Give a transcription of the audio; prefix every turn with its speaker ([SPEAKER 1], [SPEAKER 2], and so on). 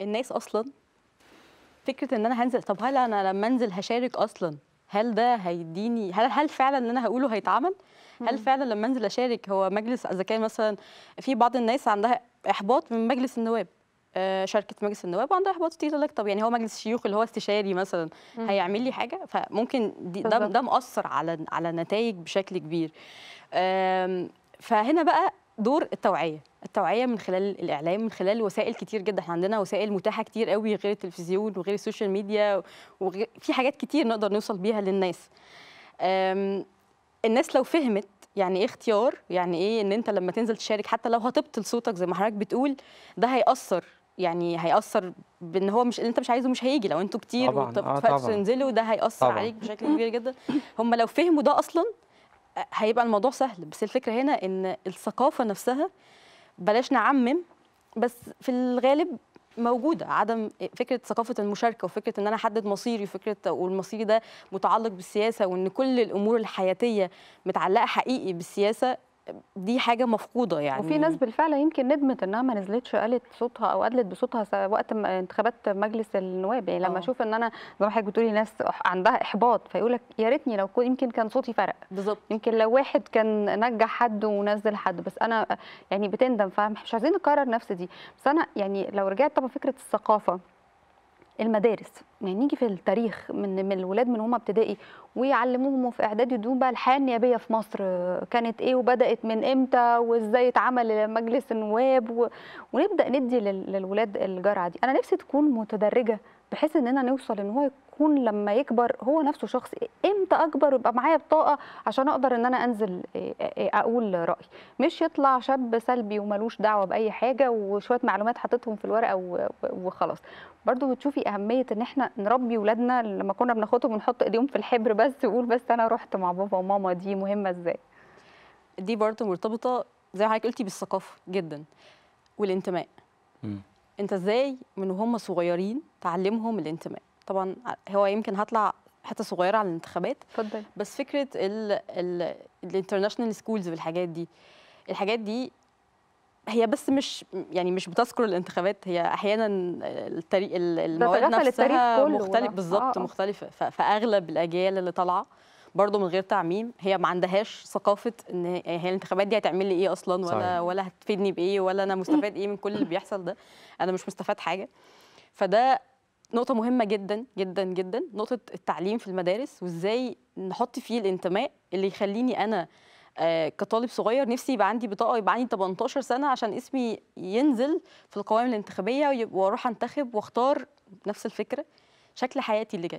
[SPEAKER 1] الناس اصلا فكره ان انا هنزل طب هل انا لما انزل هشارك اصلا هل ده هيديني هل هل فعلا اللي انا هقوله هيتعمل هل فعلا لما انزل اشارك هو مجلس اذا كان مثلا في بعض الناس عندها احباط من مجلس النواب آه، شركه مجلس النواب عندها احباط كتير لك طب يعني هو مجلس الشيوخ اللي هو استشاري مثلا هيعمل لي حاجه فممكن ده ده مأثر على على النتائج بشكل كبير فهنا بقى دور التوعيه التوعيه من خلال الاعلام من خلال وسائل كتير جدا احنا عندنا وسائل متاحه كتير قوي غير التلفزيون وغير السوشيال ميديا وغير في حاجات كتير نقدر نوصل بيها للناس الناس لو فهمت يعني ايه اختيار يعني ايه ان انت لما تنزل تشارك حتى لو هتبطل صوتك زي ما حضرتك بتقول ده هيأثر يعني هيأثر بان هو مش اللي انت مش عايزه مش هيجي لو انتوا كتير آه، تنزلوا ده هيأثر طبعًا. عليك بشكل كبير جدا هم لو فهموا ده اصلا هيبقى الموضوع سهل بس الفكره هنا ان الثقافه نفسها بلاش نعمم بس في الغالب موجوده عدم فكره ثقافه المشاركه وفكره ان انا احدد مصيري وفكره والمصير ده متعلق بالسياسه وان كل الامور الحياتيه متعلقه حقيقي بالسياسه دي حاجه مفقوده يعني وفي ناس
[SPEAKER 2] بالفعل يمكن ندمت انها ما نزلتش قالت صوتها او ادلت بصوتها وقت انتخابات مجلس النواب يعني لما آه. اشوف ان انا زي ما حضرتك بتقولي ناس عندها احباط فيقول لك يا ريتني لو كنت يمكن كان صوتي فرق بالظبط يمكن لو واحد كان نجح حد ونزل حد بس انا يعني بتندم فمش عايزين نكرر نفس دي بس انا يعني لو رجعت طبعا فكره الثقافه المدارس يعني نيجي في التاريخ من من الولاد من هم ابتدائي ويعلموهم في اعدادي دول بقى الحياه النيابيه في مصر كانت ايه وبدات من امتى وازاي اتعمل مجلس النواب و... ونبدا ندي للولاد الجرعه دي انا نفسي تكون متدرجه بحيث اننا نوصل ان هو يكون لما يكبر هو نفسه شخص امتى اكبر ويبقى معايا بطاقه عشان اقدر ان انا انزل اقول رايي مش يطلع شاب سلبي وملوش دعوه باي حاجه وشويه معلومات حاططهم في الورقه وخلاص برضو بتشوفي اهميه ان احنا نربي ولادنا لما كنا بناخدهم ونحط ايديهم في الحبر بس يقول بس انا رحت مع بابا وماما دي مهمه ازاي دي برضو مرتبطه
[SPEAKER 1] زي ما حضرتك قلتي بالثقافه جدا والانتماء مم. انت ازاي من وهم صغيرين تعلمهم الانتماء طبعا هو يمكن هطلع حته صغيره على الانتخابات فضل. بس فكره الانترناشنال سكولز والحاجات دي الحاجات دي هي بس مش يعني مش بتذكر الانتخابات هي احيانا التاريخ المواد نفسها مختلف بالظبط آه. آه. مختلفه فاغلب الاجيال اللي طالعه برضو من غير تعميم هي ما عندهاش ثقافه ان هي الانتخابات دي هتعمل لي ايه اصلا ولا صحيح. ولا هتفيدني بايه ولا انا مستفاد ايه من كل اللي بيحصل ده انا مش مستفاد حاجه فده نقطه مهمه جدا جدا جدا نقطه التعليم في المدارس وازاي نحط فيه الانتماء اللي يخليني انا آه، كطالب صغير نفسي يبقى عندي بطاقه يبقى عندي 18 سنه عشان اسمي ينزل في القوائم الانتخابيه واروح انتخب واختار نفس الفكره شكل حياتي اللي جاي